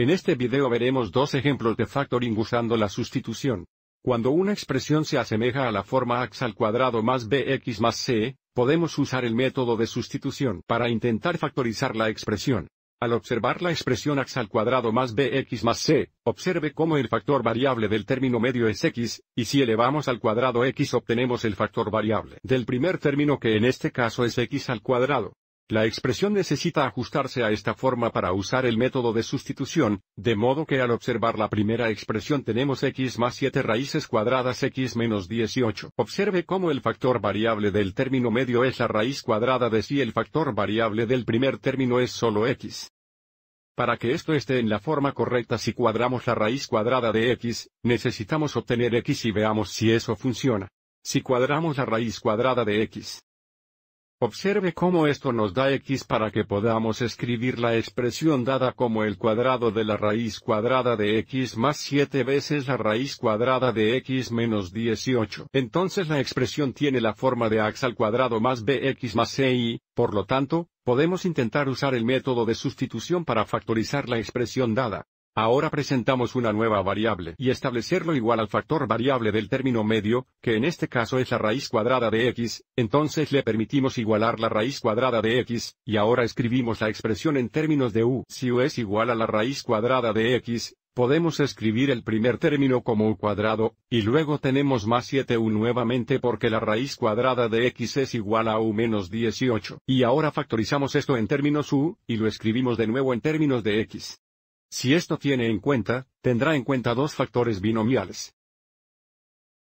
En este video veremos dos ejemplos de factoring usando la sustitución. Cuando una expresión se asemeja a la forma ax al cuadrado más bx más c, podemos usar el método de sustitución para intentar factorizar la expresión. Al observar la expresión ax al cuadrado más bx más c, observe cómo el factor variable del término medio es x, y si elevamos al cuadrado x obtenemos el factor variable del primer término que en este caso es x al cuadrado. La expresión necesita ajustarse a esta forma para usar el método de sustitución, de modo que al observar la primera expresión tenemos x más 7 raíces cuadradas x menos 18. Observe cómo el factor variable del término medio es la raíz cuadrada de si el factor variable del primer término es solo x. Para que esto esté en la forma correcta si cuadramos la raíz cuadrada de x, necesitamos obtener x y veamos si eso funciona. Si cuadramos la raíz cuadrada de x, Observe cómo esto nos da x para que podamos escribir la expresión dada como el cuadrado de la raíz cuadrada de x más 7 veces la raíz cuadrada de x menos 18. Entonces la expresión tiene la forma de ax al cuadrado más bx más ci, por lo tanto, podemos intentar usar el método de sustitución para factorizar la expresión dada. Ahora presentamos una nueva variable y establecerlo igual al factor variable del término medio, que en este caso es la raíz cuadrada de x, entonces le permitimos igualar la raíz cuadrada de x, y ahora escribimos la expresión en términos de u. Si u es igual a la raíz cuadrada de x, podemos escribir el primer término como u cuadrado, y luego tenemos más 7u nuevamente porque la raíz cuadrada de x es igual a u menos 18. Y ahora factorizamos esto en términos u, y lo escribimos de nuevo en términos de x. Si esto tiene en cuenta, tendrá en cuenta dos factores binomiales.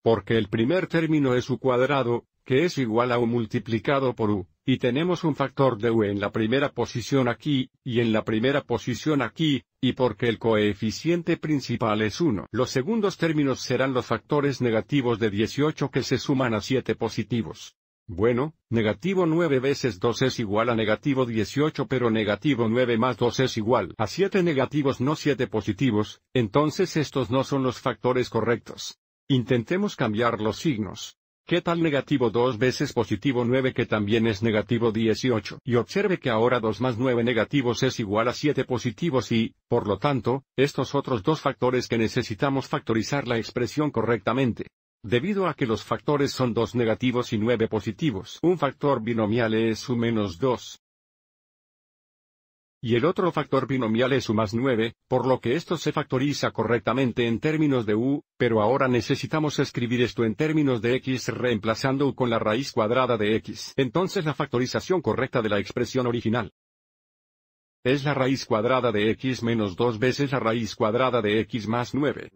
Porque el primer término es u cuadrado, que es igual a u multiplicado por u, y tenemos un factor de u en la primera posición aquí, y en la primera posición aquí, y porque el coeficiente principal es 1. Los segundos términos serán los factores negativos de 18 que se suman a 7 positivos. Bueno, negativo 9 veces 2 es igual a negativo 18 pero negativo 9 más 2 es igual a 7 negativos no 7 positivos, entonces estos no son los factores correctos. Intentemos cambiar los signos. ¿Qué tal negativo 2 veces positivo 9 que también es negativo 18? Y observe que ahora 2 más 9 negativos es igual a 7 positivos y, por lo tanto, estos otros dos factores que necesitamos factorizar la expresión correctamente. Debido a que los factores son 2 negativos y 9 positivos, un factor binomial e es U menos 2. Y el otro factor binomial e es U más 9, por lo que esto se factoriza correctamente en términos de U, pero ahora necesitamos escribir esto en términos de X reemplazando U con la raíz cuadrada de X. Entonces la factorización correcta de la expresión original es la raíz cuadrada de x menos 2 veces la raíz cuadrada de x más 9.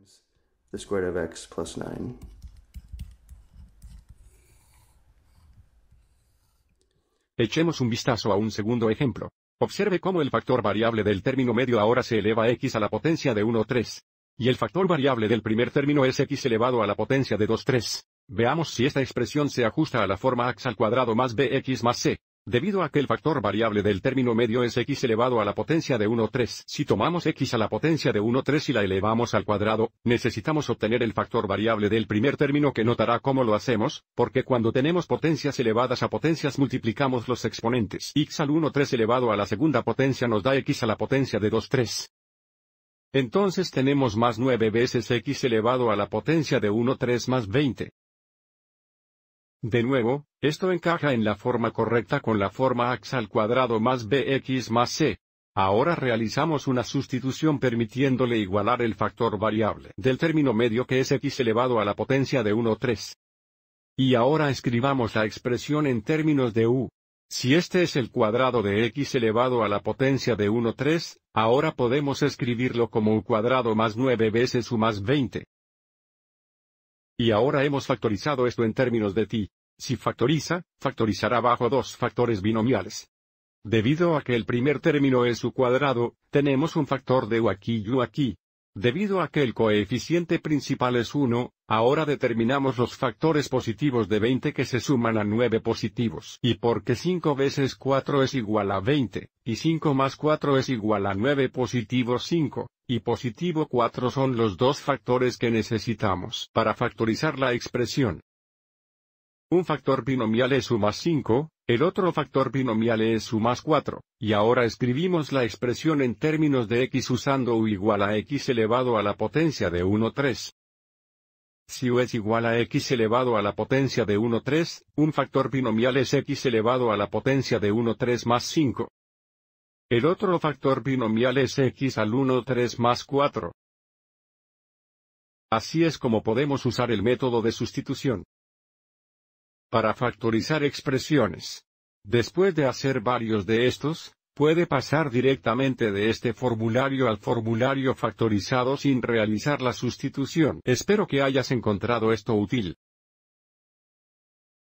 Echemos un vistazo a un segundo ejemplo. Observe cómo el factor variable del término medio ahora se eleva a x a la potencia de 1,3. Y el factor variable del primer término es x elevado a la potencia de 2,3. Veamos si esta expresión se ajusta a la forma ax al cuadrado más bx más c. Debido a que el factor variable del término medio es x elevado a la potencia de 1,3, si tomamos x a la potencia de 1,3 y la elevamos al cuadrado, necesitamos obtener el factor variable del primer término que notará cómo lo hacemos, porque cuando tenemos potencias elevadas a potencias multiplicamos los exponentes. x al 1,3 elevado a la segunda potencia nos da x a la potencia de 2,3. Entonces tenemos más 9 veces x elevado a la potencia de 3 más 20. De nuevo, esto encaja en la forma correcta con la forma ax al cuadrado más bx más c. Ahora realizamos una sustitución permitiéndole igualar el factor variable del término medio que es x elevado a la potencia de 1 3. Y ahora escribamos la expresión en términos de u. Si este es el cuadrado de x elevado a la potencia de 1 3, ahora podemos escribirlo como u cuadrado más 9 veces u más 20. Y ahora hemos factorizado esto en términos de ti. Si factoriza, factorizará bajo dos factores binomiales. Debido a que el primer término es su cuadrado, tenemos un factor de u aquí y u aquí, Debido a que el coeficiente principal es 1, ahora determinamos los factores positivos de 20 que se suman a 9 positivos. Y porque 5 veces 4 es igual a 20, y 5 más 4 es igual a 9 positivo 5, y positivo 4 son los dos factores que necesitamos para factorizar la expresión. Un factor binomial es suma 5, el otro factor binomial es u más 4, y ahora escribimos la expresión en términos de x usando u igual a x elevado a la potencia de 1 3. Si u es igual a x elevado a la potencia de 1 3, un factor binomial es x elevado a la potencia de 1 3 más 5. El otro factor binomial es x al 1 3 más 4. Así es como podemos usar el método de sustitución para factorizar expresiones. Después de hacer varios de estos, puede pasar directamente de este formulario al formulario factorizado sin realizar la sustitución. Espero que hayas encontrado esto útil.